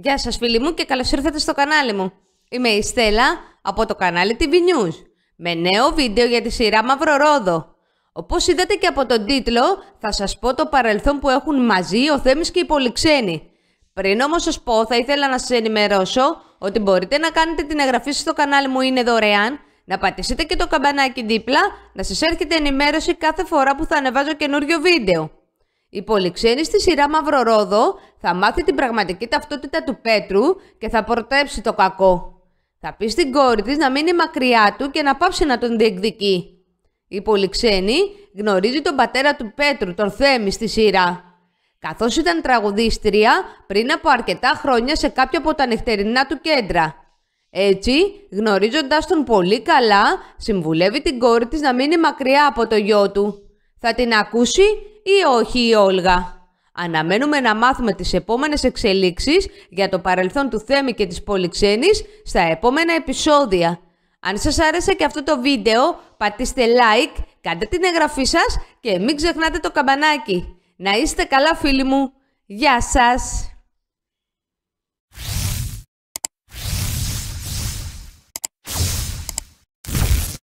Γεια σας φίλοι μου και καλώς ήρθατε στο κανάλι μου. Είμαι η Στέλλα από το κανάλι TV News με νέο βίντεο για τη σειρά Μαυρορόδο. Όπως είδατε και από τον τίτλο θα σας πω το παρελθόν που έχουν μαζί ο Θέμης και οι Πολυξένοι. Πριν όμως σας πω θα ήθελα να σας ενημερώσω ότι μπορείτε να κάνετε την εγγραφή στο κανάλι μου είναι δωρεάν να πατήσετε και το καμπανάκι δίπλα να σας έρχεται ενημέρωση κάθε φορά που θα ανεβάζω καινούριο βίντεο. Η πολυξένη στη σειρά Μαυρορόδο θα μάθει την πραγματική ταυτότητα του Πέτρου και θα πορτέψει το κακό. Θα πει στην κόρη της να μείνει μακριά του και να πάψει να τον διεκδικεί. Η πολυξένη γνωρίζει τον πατέρα του Πέτρου, τον Θέμη, στη σειρά. Καθώς ήταν τραγουδίστρια πριν από αρκετά χρόνια σε κάποια από τα νυχτερινά του κέντρα. Έτσι, γνωρίζοντας τον πολύ καλά, συμβουλεύει την κόρη της να μείνει μακριά από το γιο του. Θα την ακούσει ή όχι η Όλγα. Αναμένουμε να μάθουμε τις επόμενες εξελίξεις για το παρελθόν του Θέμη και της Πολυξένης στα επόμενα επεισόδια. Αν σας άρεσε και αυτό το βίντεο, πατήστε like, κάντε την εγγραφή σας και μην ξεχνάτε το καμπανάκι. Να είστε καλά φίλοι μου. Γεια σας!